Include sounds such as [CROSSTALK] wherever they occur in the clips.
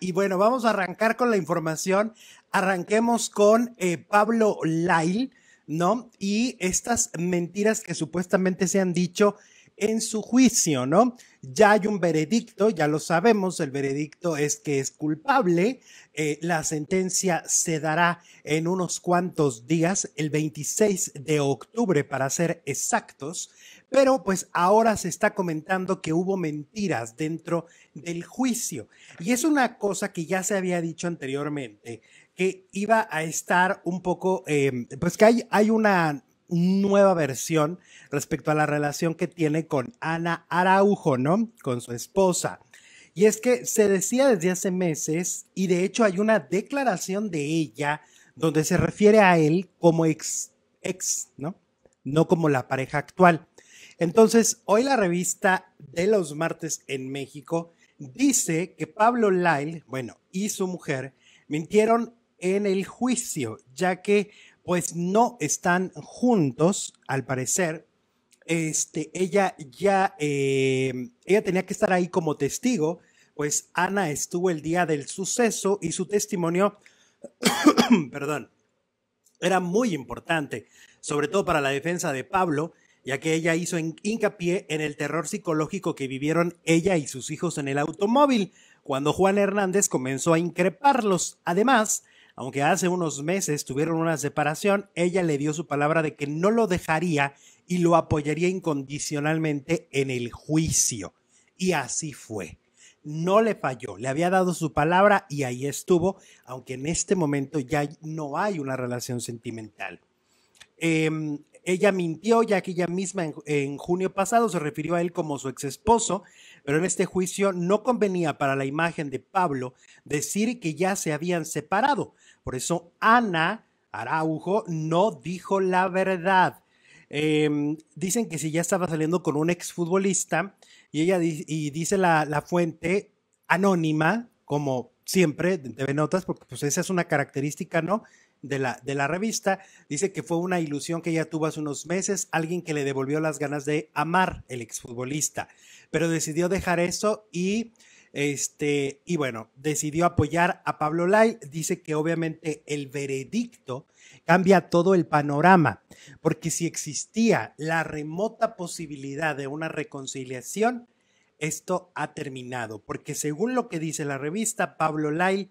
Y bueno, vamos a arrancar con la información. Arranquemos con eh, Pablo Lail, ¿no? Y estas mentiras que supuestamente se han dicho en su juicio, ¿no? Ya hay un veredicto, ya lo sabemos, el veredicto es que es culpable, eh, la sentencia se dará en unos cuantos días, el 26 de octubre para ser exactos, pero pues ahora se está comentando que hubo mentiras dentro del juicio. Y es una cosa que ya se había dicho anteriormente, que iba a estar un poco, em, pues que hay, hay una nueva versión respecto a la relación que tiene con Ana Araujo, ¿no? Con su esposa. Y es que se decía desde hace meses, y de hecho hay una declaración de ella donde se refiere a él como ex, ex, ¿no? No como la pareja actual. Entonces, hoy la revista de los martes en México dice que Pablo Lyle, bueno, y su mujer, mintieron en el juicio, ya que pues no están juntos, al parecer. Este, ella ya, eh, ella tenía que estar ahí como testigo, pues Ana estuvo el día del suceso y su testimonio, [COUGHS] perdón, era muy importante, sobre todo para la defensa de Pablo, ya que ella hizo hincapié en el terror psicológico que vivieron ella y sus hijos en el automóvil, cuando Juan Hernández comenzó a increparlos. Además, aunque hace unos meses tuvieron una separación, ella le dio su palabra de que no lo dejaría y lo apoyaría incondicionalmente en el juicio. Y así fue. No le falló, le había dado su palabra y ahí estuvo, aunque en este momento ya no hay una relación sentimental. Em, ella mintió ya que ella misma en, junio pasado se refirió a él como su ex esposo pero en este juicio no convenía para la imagen de Pablo decir que ya se habían separado. Por eso Ana Araujo no dijo la verdad. Em, dicen que si ya estaba saliendo con un exfutbolista y ella y dice la, la, fuente anónima, como siempre, de TV Notas, porque pues esa es una característica, ¿no? de la, revista, dice que fue una ilusión que ella tuvo hace unos meses, alguien que le devolvió las ganas de amar el exfutbolista, pero decidió dejar eso y, este, y bueno, decidió apoyar a Pablo Lai, dice que obviamente el veredicto cambia todo el panorama, porque si existía la remota posibilidad de una reconciliación, esto ha terminado, porque según lo que dice la revista, Pablo Lai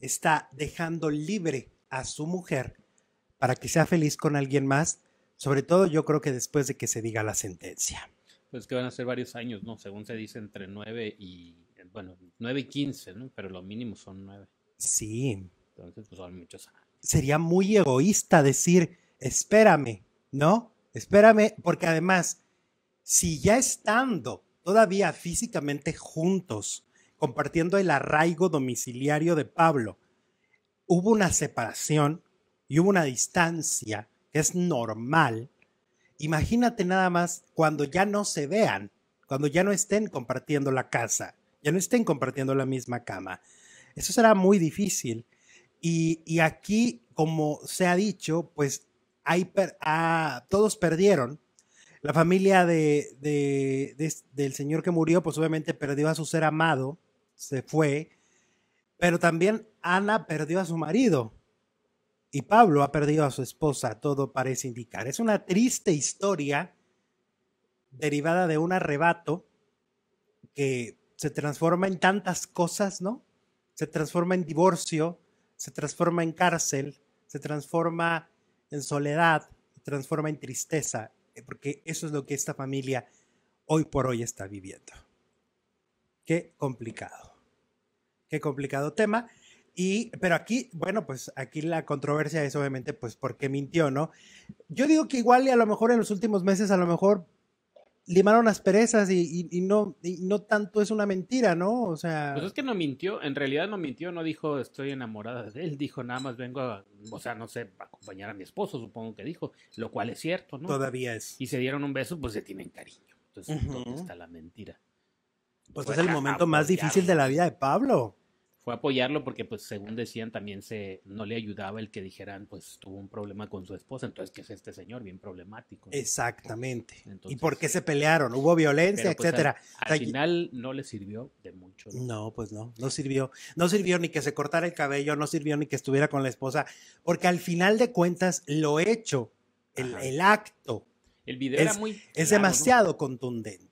está dejando libre a su mujer para que sea feliz con alguien más, sobre todo yo creo que después de que se diga la sentencia. Pues que van a ser varios años, ¿no? Según se dice, entre 9 y, bueno, 9 y 15, ¿no? Pero lo mínimo son nueve Sí. Entonces, pues son muchos Sería muy egoísta decir, espérame, ¿no? Espérame, porque además, si ya estando todavía físicamente juntos, compartiendo el arraigo domiciliario de Pablo, hubo una separación y hubo una distancia que es normal. Imagínate nada más cuando ya no se vean, cuando ya no estén compartiendo la casa, ya no estén compartiendo la misma cama. Eso será muy difícil. Y, aquí, como se ha dicho, pues hay ah, todos perdieron. La familia del señor que murió, pues obviamente perdió a su ser amado, se fue, pero también Ana perdió a su marido y Pablo ha perdido a su esposa, todo parece indicar. Es una triste historia derivada de un arrebato que se transforma en tantas cosas, ¿no? Se transforma en divorcio, se transforma en cárcel, se transforma en soledad, se transforma en tristeza, eh, porque eso es lo que esta familia hoy por hoy está viviendo. Qué complicado qué complicado tema. Y, pero aquí, bueno, pues aquí la controversia es obviamente, pues, porque mintió, ¿no? Yo digo que igual y a lo mejor en los últimos meses, a lo mejor limaron las perezas y, no, y no tanto es una mentira, ¿no? O sea... Pues es que no mintió, en realidad no mintió, no dijo estoy enamorada de él, dijo nada más vengo a, o sea, no sé, acompañar a mi esposo, supongo que dijo, lo cual es cierto, ¿no? Todavía es. Y se dieron un beso, pues se tienen cariño. Entonces, ¿dónde está la mentira? pues es el momento más difícil de la vida de Pablo apoyarlo porque, pues, según decían, también se no le ayudaba el que dijeran, pues, tuvo un problema con su esposa. Entonces, ¿qué es este señor? Bien problemático. Exactamente. ¿Y por qué se eh, pelearon? ¿Hubo violencia, pues, etcétera? Al, final no le sirvió de mucho. ¿no? pues no, no sirvió. No sirvió ni que se cortara el cabello, no sirvió ni que estuviera con la esposa, porque al final de cuentas, lo hecho, el, el acto, el video es, muy. es demasiado contundente.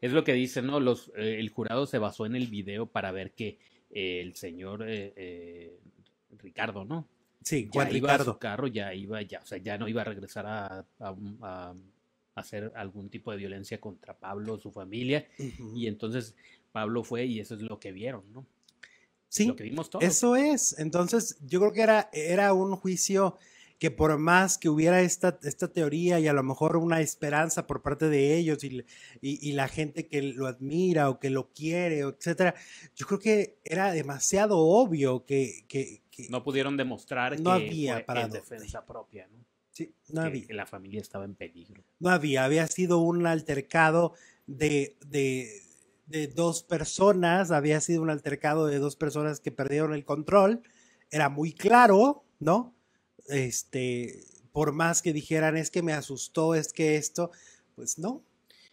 Es lo que dicen, ¿no? Los, eh, el jurado se basó en el video para ver qué el señor eh, eh, Ricardo, ¿no? Sí, Juan ya Ricardo. Iba a su carro, ya iba, ya, o sea, ya no iba a regresar a, hacer algún tipo de violencia contra Pablo, o su familia, y entonces Pablo fue y eso es lo que vieron, ¿no? Sí, vimos Eso es. Entonces, yo creo que era, era un juicio que por más que hubiera esta, esta teoría y a lo mejor una esperanza por parte de ellos y, la gente que lo admira o que lo quiere, etcétera, yo creo que era demasiado obvio que... no pudieron demostrar no había para en defensa propia, ¿no? Sí, no había. Que la familia estaba en peligro. No había, había sido un altercado de, de dos personas, había sido un altercado de dos personas que perdieron el control, era muy claro, ¿no? este, por más que dijeran es que me asustó, es que esto, pues no,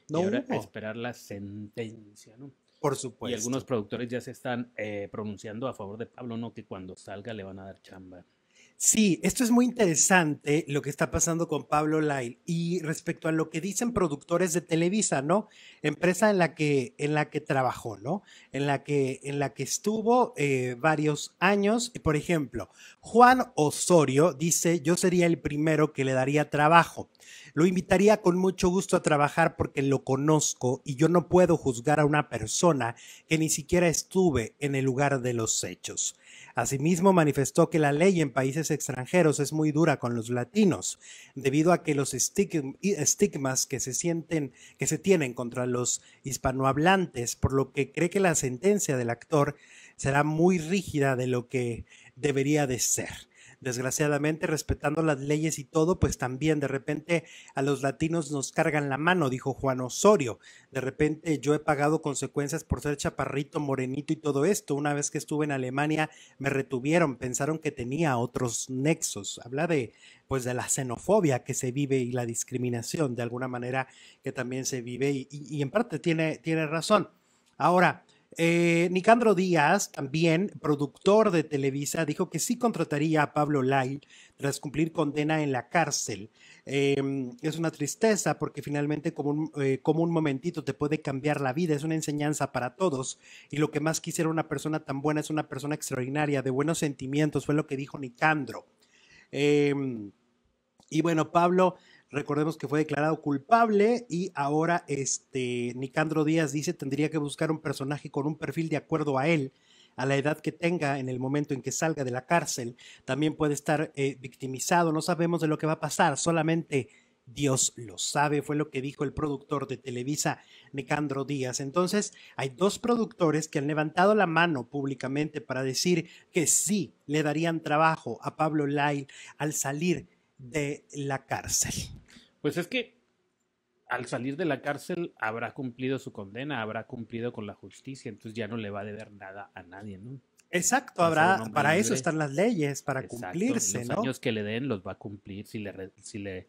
no esperar la sentencia, ¿no? Por supuesto. Y algunos productores ya se están eh, pronunciando a favor de Pablo, no que cuando salga le van a dar chamba. Sí, esto es muy interesante lo que está pasando con Pablo Lyle y respecto a lo que dicen productores de Televisa, ¿no? Empresa en la que, en la que trabajó, ¿no? En la que, en la que estuvo eh, varios años. Por ejemplo, Juan Osorio dice, yo sería el primero que le daría trabajo. Lo invitaría con mucho gusto a trabajar porque lo conozco y yo no puedo juzgar a una persona que ni siquiera estuve en el lugar de los hechos. Asimismo, manifestó que la ley en países extranjeros es muy dura con los latinos, debido a que los estigmas que se sienten, que se tienen contra los hispanohablantes, por lo que cree que la sentencia del actor será muy rígida de lo que debería de ser desgraciadamente, respetando las leyes y todo, pues también de repente a los latinos nos cargan la mano, dijo Juan Osorio. De repente yo he pagado consecuencias por ser chaparrito, morenito y todo esto. Una vez que estuve en Alemania me retuvieron, pensaron que tenía otros nexos. Habla de pues de la xenofobia que se vive y la discriminación de alguna manera que también se vive y, en parte tiene, tiene razón. Ahora, eh, Nicandro Díaz, también productor de Televisa, dijo que sí contrataría a Pablo Lai tras cumplir condena en la cárcel. Em, es una tristeza porque finalmente como eh, como un momentito te puede cambiar la vida, es una enseñanza para todos. Y lo que más quisiera una persona tan buena es una persona extraordinaria, de buenos sentimientos, fue lo que dijo Nicandro. Em, y bueno, Pablo Recordemos que fue declarado culpable y ahora este Nicandro Díaz dice tendría que buscar un personaje con un perfil de acuerdo a él, a la edad que tenga en el momento en que salga de la cárcel. También puede estar eh, victimizado, no sabemos de lo que va a pasar, solamente Dios lo sabe, fue lo que dijo el productor de Televisa, Nicandro Díaz. Entonces, hay dos productores que han levantado la mano públicamente para decir que sí le darían trabajo a Pablo Lai al salir de la cárcel. Pues es que al salir de la cárcel habrá cumplido su condena, habrá cumplido con la justicia, entonces ya no le va a deber nada a nadie, ¿no? Exacto, habrá, para eso están las leyes, para cumplirse, los ¿no? Los años que le den los va a cumplir, si le, si, le,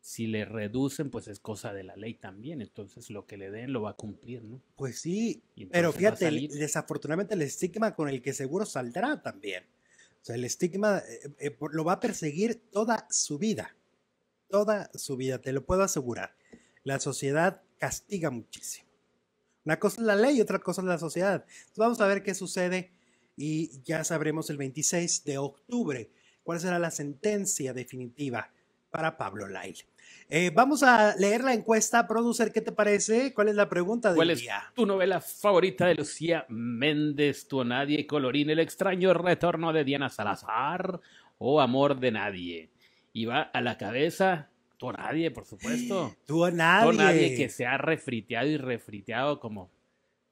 si le reducen, pues es cosa de la ley también, entonces lo que le den lo va a cumplir, ¿no? Pues sí, pero fíjate, desafortunadamente el estigma con el que seguro saldrá también, o sea, el estigma eh, eh, lo va a perseguir toda su vida toda su vida, te lo puedo asegurar. La sociedad castiga muchísimo. Una cosa es la ley, y otra cosa es la sociedad. vamos a ver qué sucede y ya sabremos el 26 de octubre cuál será la sentencia definitiva para Pablo Lail eh, vamos a leer la encuesta, producer, ¿qué te parece? ¿Cuál es la pregunta de ¿Cuál Tu novela favorita de Lucía Méndez, Tu Nadie Colorín, El extraño retorno de Diana Salazar o Amor de Nadie y va a la cabeza tú nadie, por supuesto. [GASPS] Tú a nadie. nadie que se ha refriteado y refriteado como,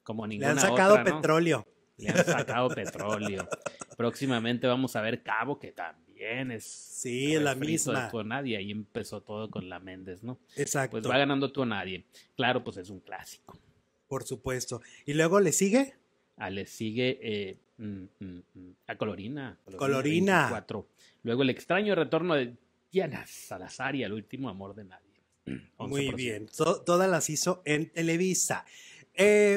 como ninguna otra. Le han sacado petróleo. Le han sacado [LAUGHS] petróleo. Próximamente vamos a ver Cabo, que también es. Sí, la misma. Tú a nadie. Ahí empezó todo con la Méndez, ¿no? Exacto. Pues va ganando tú a nadie. Claro, pues es un clásico. Por supuesto. ¿Y luego le sigue? Ah, le sigue eh, mm, mm, mm, a Colorina. Colorina. Colorina. Luego el extraño retorno de Diana Salazar y El último amor de nadie. Muy bien, todas las hizo en Televisa. Eh,